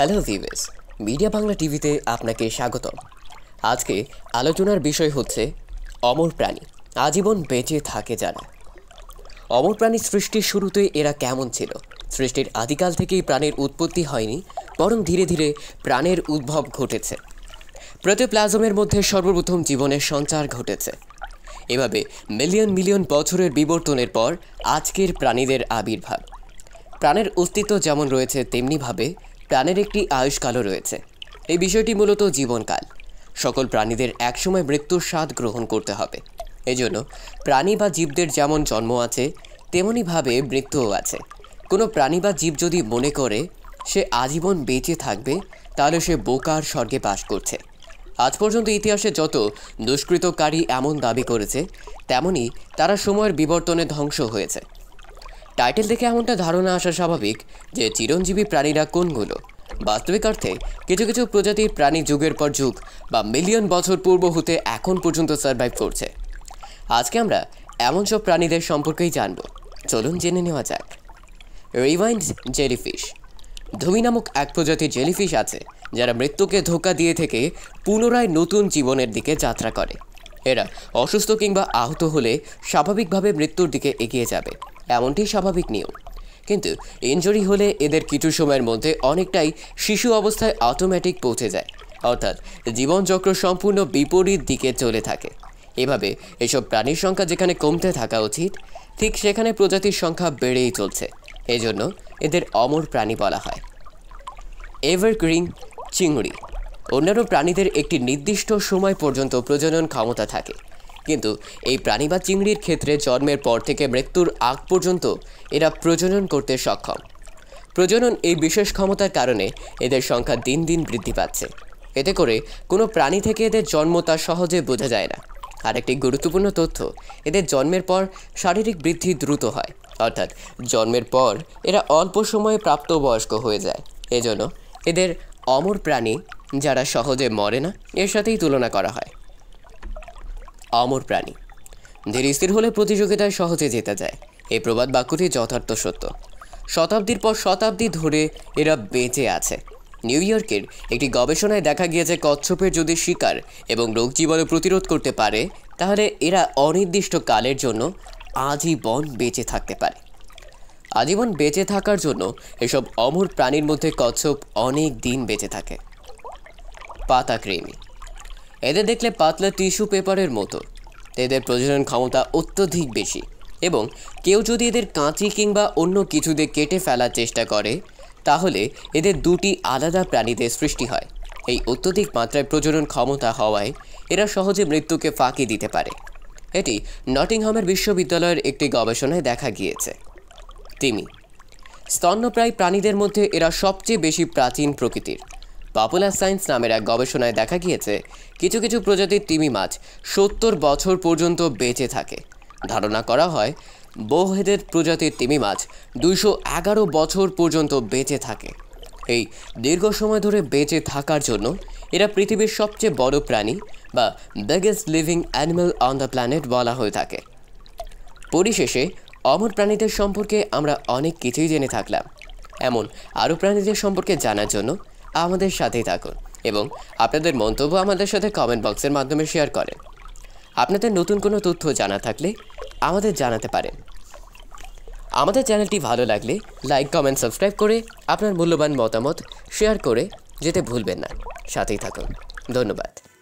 hello ভিভেস media Bangla টিভিতে আপনাকে স্বাগতম আজকে আলোচনার বিষয় হচ্ছে অমর প্রাণী আজীবন বেঁচে থাকে যারা অমর প্রাণী সৃষ্টির শুরুতে এরা কেমন ছিল সৃষ্টির আদিকাল থেকেই প্রাণের উৎপত্তি হয়নি বরং ধীরে ধীরে প্রাণের উদ্ভব ঘটেছে প্রোটোপ্লাজমের মধ্যে সর্বপ্রথম জীবনের সঞ্চার ঘটেছে এভাবে মিলিয়ন মিলিয়ন বছরের বিবর্তনের পর আজকের প্রাণীদের আবির্ভাব প্রাণের অস্তিত্ব যেমন রয়েছে তেমনিভাবে প্রাণের একটি আয়ুষ্কালও রয়েছে এই বিষয়টি মূলত জীবনকাল সকল প্রাণীদের একসময় মৃত্যুর স্বাদ গ্রহণ করতে হবে এজন্য প্রাণী বা জীবদের যেমন জন্ম আছে তেমনইভাবে মৃত্যুও আছে কোনো প্রাণী বা জীব যদি মনে করে সে আজীবন বেঁচে থাকবে তাহলে সে বোকার স্বর্গে বাস করছে আজ পর্যন্ত ইতিহাসে যত দুষ্কৃতকারী এমন দাবি করেছে তেমনই তারা সময়ের বিবর্তনে ধ্বংস হয়েছে টাইটেল দেখে এমনটা ধারণা আসা স্বাভাবিক যে চিরঞ্জীবী প্রাণীরা কোনগুলো বাস্তবিক অর্থে কিছু কিছু প্রজাতির প্রাণী যুগের পর যুগ বা মিলিয়ন বছর পূর্ব হতে এখন পর্যন্ত সার্ভাইভ করছে আজকে আমরা এমন সব প্রাণীদের সম্পর্কেই জানব চলুন জেনে নেওয়া যাক রিভাইন্ড জেলিফিশ ধুমি নামক এক প্রজাতির জেলিফিশ আছে যারা মৃত্যুকে ধোকা দিয়ে থেকে পুনরায় নতুন জীবনের দিকে যাত্রা করে এরা অসুস্থ কিংবা আহত হলে স্বাভাবিকভাবে মৃত্যুর দিকে এগিয়ে যাবে এমনটি স্বাভাবিক নিয়ম কিন্তু ইঞ্জুরি হলে এদের কিছু সময়ের মধ্যে অনেকটাই শিশু অবস্থায় অটোমেটিক পৌঁছে যায় অর্থাৎ জীবনচক্র সম্পূর্ণ বিপরীত দিকে চলে থাকে এভাবে এসব প্রাণীর সংখ্যা যেখানে কমতে থাকা উচিত ঠিক সেখানে প্রজাতির সংখ্যা বেড়েই চলছে এজন্য এদের অমর প্রাণী বলা হয় এভারগ্রিন চিংড়ি অন্যান্য প্রাণীদের একটি নির্দিষ্ট সময় পর্যন্ত প্রজনন ক্ষমতা থাকে কিন্তু এই প্রাণী বা চিংড়ির ক্ষেত্রে জন্মের পর থেকে মৃত্যুর আগ পর্যন্ত এরা প্রজনন করতে সক্ষম প্রজনন এই বিশেষ ক্ষমতার কারণে এদের সংখ্যা দিন দিন বৃদ্ধি পাচ্ছে এতে করে কোনো প্রাণী থেকে এদের জন্ম তা সহজে বোঝা যায় না আরেকটি গুরুত্বপূর্ণ তথ্য এদের জন্মের পর শারীরিক বৃদ্ধি দ্রুত হয় অর্থাৎ জন্মের পর এরা অল্প সময়ে প্রাপ্তবয়স্ক হয়ে যায় এজন্য এদের অমর প্রাণী যারা সহজে মরে না এর সাথেই তুলনা করা হয় অমর প্রাণী ধীর স্থির হলে প্রতিযোগিতায় সহজে জেতা যায় এই প্রবাদ বাক্যটি যথার্থ সত্য শতাব্দীর পর শতাব্দী ধরে এরা বেঁচে আছে নিউ ইয়র্কের একটি গবেষণায় দেখা গিয়েছে কচ্ছপের যদি শিকার এবং রোগ জীবাণু প্রতিরোধ করতে পারে তাহলে এরা অনির্দিষ্ট কালের জন্য আজীবন বেঁচে থাকতে পারে আজীবন বেঁচে থাকার জন্য এসব অমর প্রাণীর মধ্যে কচ্ছপ অনেক দিন বেঁচে থাকে পাতা এদের দেখলে পাতলা টিস্যু পেপারের মতো এদের প্রজনন ক্ষমতা অত্যধিক বেশি এবং কেউ যদি এদের কাঁচি কিংবা অন্য কিছু দিয়ে কেটে ফেলার চেষ্টা করে তাহলে এদের দুটি আলাদা প্রাণীদের সৃষ্টি হয় এই অত্যধিক মাত্রায় প্রজনন ক্ষমতা হওয়ায় এরা সহজে মৃত্যুকে ফাঁকি দিতে পারে এটি নটিংহামের বিশ্ববিদ্যালয়ের একটি গবেষণায় দেখা গিয়েছে তিমি স্তন্যপ্রায় প্রাণীদের মধ্যে এরা সবচেয়ে বেশি প্রাচীন প্রকৃতির পপুলার সায়েন্স নামের এক গবেষণায় দেখা গিয়েছে কিছু কিছু প্রজাতির তিমি মাছ সত্তর বছর পর্যন্ত বেঁচে থাকে ধারণা করা হয় বোহেদের প্রজাতির তিমি মাছ দুইশো এগারো বছর পর্যন্ত বেঁচে থাকে এই দীর্ঘ সময় ধরে বেঁচে থাকার জন্য এরা পৃথিবীর সবচেয়ে বড় প্রাণী বা biggest living animal on the planet বলা হয়ে থাকে পরিশেষে অমর প্রাণীদের সম্পর্কে আমরা অনেক কিছুই জেনে থাকলাম এমন আরও প্রাণীদের সম্পর্কে জানার জন্য আমাদের সাথেই থাকুন এবং আপনাদের মন্তব্য আমাদের সাথে কমেন্ট বক্সের মাধ্যমে শেয়ার করেন আপনাদের নতুন কোনো তথ্য জানা থাকলে আমাদের জানাতে পারেন আমাদের চ্যানেলটি ভালো লাগলে লাইক কমেন্ট সাবস্ক্রাইব করে আপনার মূল্যবান মতামত শেয়ার করে যেতে ভুলবেন না সাথেই থাকুন ধন্যবাদ